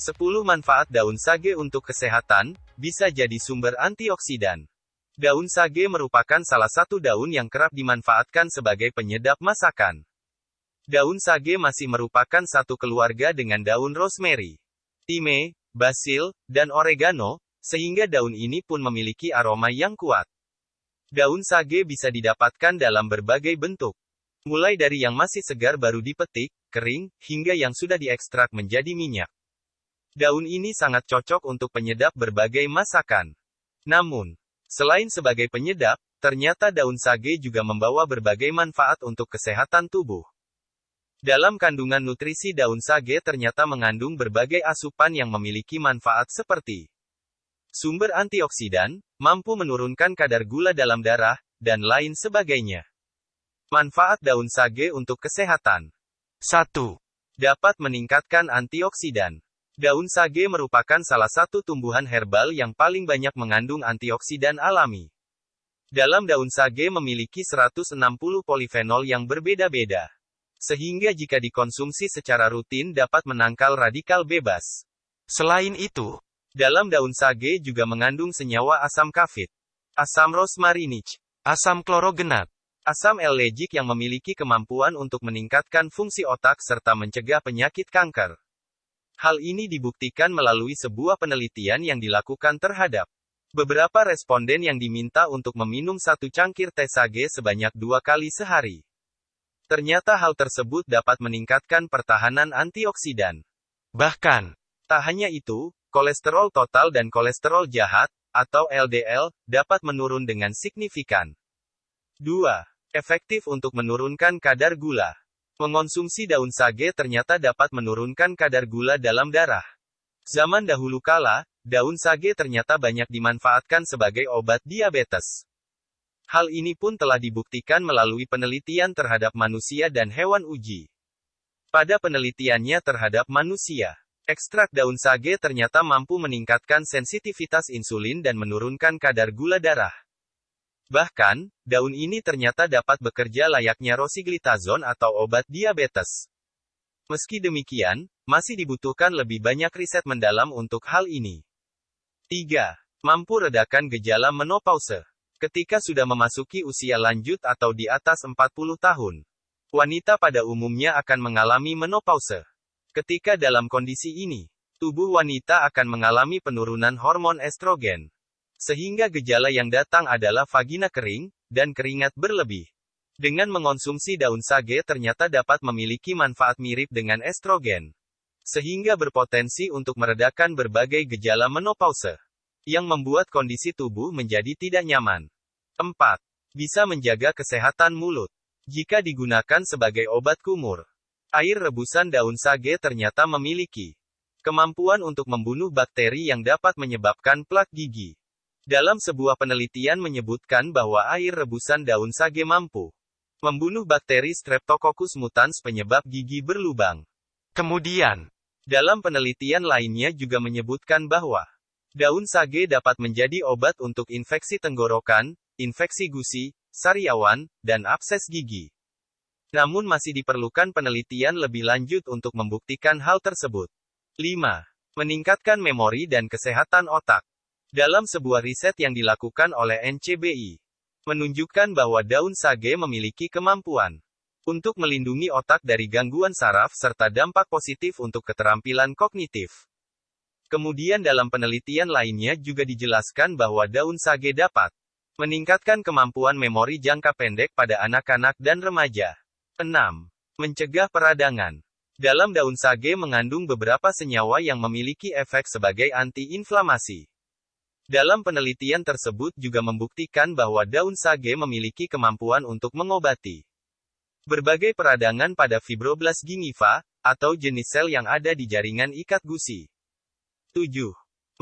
10 manfaat daun sage untuk kesehatan, bisa jadi sumber antioksidan. Daun sage merupakan salah satu daun yang kerap dimanfaatkan sebagai penyedap masakan. Daun sage masih merupakan satu keluarga dengan daun rosemary, thyme, basil, dan oregano, sehingga daun ini pun memiliki aroma yang kuat. Daun sage bisa didapatkan dalam berbagai bentuk. Mulai dari yang masih segar baru dipetik, kering, hingga yang sudah diekstrak menjadi minyak. Daun ini sangat cocok untuk penyedap berbagai masakan. Namun, selain sebagai penyedap, ternyata daun sage juga membawa berbagai manfaat untuk kesehatan tubuh. Dalam kandungan nutrisi daun sage ternyata mengandung berbagai asupan yang memiliki manfaat seperti sumber antioksidan, mampu menurunkan kadar gula dalam darah, dan lain sebagainya. Manfaat daun sage untuk kesehatan. 1. Dapat meningkatkan antioksidan. Daun sage merupakan salah satu tumbuhan herbal yang paling banyak mengandung antioksidan alami. Dalam daun sage memiliki 160 polifenol yang berbeda-beda. Sehingga jika dikonsumsi secara rutin dapat menangkal radikal bebas. Selain itu, dalam daun sage juga mengandung senyawa asam kafit, asam rosmarinic, asam klorogenat, Asam l yang memiliki kemampuan untuk meningkatkan fungsi otak serta mencegah penyakit kanker. Hal ini dibuktikan melalui sebuah penelitian yang dilakukan terhadap beberapa responden yang diminta untuk meminum satu cangkir teh sage sebanyak dua kali sehari. Ternyata hal tersebut dapat meningkatkan pertahanan antioksidan. Bahkan, tak hanya itu, kolesterol total dan kolesterol jahat, atau LDL, dapat menurun dengan signifikan. 2. Efektif untuk menurunkan kadar gula. Mengonsumsi daun sage ternyata dapat menurunkan kadar gula dalam darah. Zaman dahulu kala, daun sage ternyata banyak dimanfaatkan sebagai obat diabetes. Hal ini pun telah dibuktikan melalui penelitian terhadap manusia dan hewan uji. Pada penelitiannya terhadap manusia, ekstrak daun sage ternyata mampu meningkatkan sensitivitas insulin dan menurunkan kadar gula darah. Bahkan, daun ini ternyata dapat bekerja layaknya rosiglitazon atau obat diabetes. Meski demikian, masih dibutuhkan lebih banyak riset mendalam untuk hal ini. 3. Mampu redakan gejala menopause. Ketika sudah memasuki usia lanjut atau di atas 40 tahun, wanita pada umumnya akan mengalami menopause. Ketika dalam kondisi ini, tubuh wanita akan mengalami penurunan hormon estrogen. Sehingga gejala yang datang adalah vagina kering, dan keringat berlebih. Dengan mengonsumsi daun sage ternyata dapat memiliki manfaat mirip dengan estrogen. Sehingga berpotensi untuk meredakan berbagai gejala menopause. Yang membuat kondisi tubuh menjadi tidak nyaman. 4. Bisa menjaga kesehatan mulut. Jika digunakan sebagai obat kumur. Air rebusan daun sage ternyata memiliki kemampuan untuk membunuh bakteri yang dapat menyebabkan plak gigi. Dalam sebuah penelitian menyebutkan bahwa air rebusan daun sage mampu membunuh bakteri Streptococcus mutans penyebab gigi berlubang. Kemudian, dalam penelitian lainnya juga menyebutkan bahwa daun sage dapat menjadi obat untuk infeksi tenggorokan, infeksi gusi, sariawan, dan abses gigi. Namun masih diperlukan penelitian lebih lanjut untuk membuktikan hal tersebut. 5. Meningkatkan memori dan kesehatan otak. Dalam sebuah riset yang dilakukan oleh NCBI, menunjukkan bahwa daun sage memiliki kemampuan untuk melindungi otak dari gangguan saraf serta dampak positif untuk keterampilan kognitif. Kemudian dalam penelitian lainnya juga dijelaskan bahwa daun sage dapat meningkatkan kemampuan memori jangka pendek pada anak-anak dan remaja. 6. Mencegah peradangan. Dalam daun sage mengandung beberapa senyawa yang memiliki efek sebagai antiinflamasi. Dalam penelitian tersebut juga membuktikan bahwa daun sage memiliki kemampuan untuk mengobati berbagai peradangan pada fibroblast gingiva, atau jenis sel yang ada di jaringan ikat gusi. 7.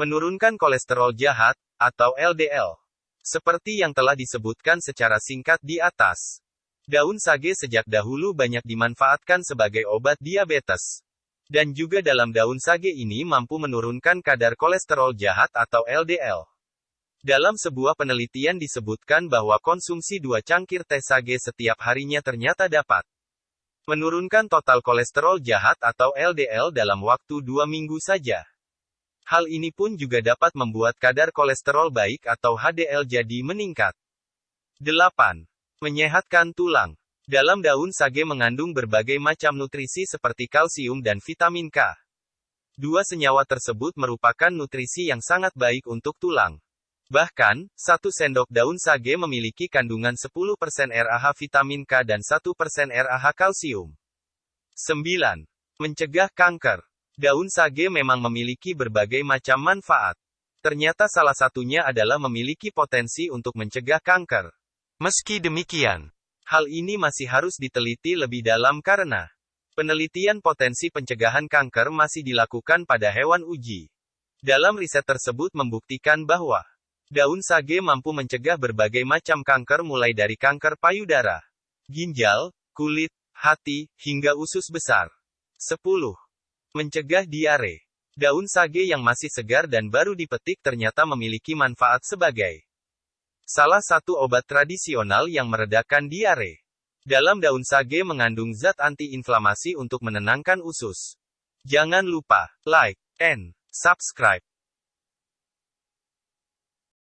Menurunkan kolesterol jahat, atau LDL. Seperti yang telah disebutkan secara singkat di atas. Daun sage sejak dahulu banyak dimanfaatkan sebagai obat diabetes. Dan juga dalam daun sage ini mampu menurunkan kadar kolesterol jahat atau LDL. Dalam sebuah penelitian disebutkan bahwa konsumsi dua cangkir teh sage setiap harinya ternyata dapat menurunkan total kolesterol jahat atau LDL dalam waktu dua minggu saja. Hal ini pun juga dapat membuat kadar kolesterol baik atau HDL jadi meningkat. 8. Menyehatkan tulang. Dalam daun sage mengandung berbagai macam nutrisi seperti kalsium dan vitamin K. Dua senyawa tersebut merupakan nutrisi yang sangat baik untuk tulang. Bahkan, satu sendok daun sage memiliki kandungan 10% RAH vitamin K dan 1% RAH kalsium. 9. Mencegah kanker. Daun sage memang memiliki berbagai macam manfaat. Ternyata salah satunya adalah memiliki potensi untuk mencegah kanker. Meski demikian, Hal ini masih harus diteliti lebih dalam karena penelitian potensi pencegahan kanker masih dilakukan pada hewan uji. Dalam riset tersebut membuktikan bahwa daun sage mampu mencegah berbagai macam kanker mulai dari kanker payudara, ginjal, kulit, hati, hingga usus besar. 10. Mencegah diare. Daun sage yang masih segar dan baru dipetik ternyata memiliki manfaat sebagai salah satu obat tradisional yang meredakan diare. Dalam daun sage mengandung zat antiinflamasi untuk menenangkan usus. Jangan lupa like and subscribe.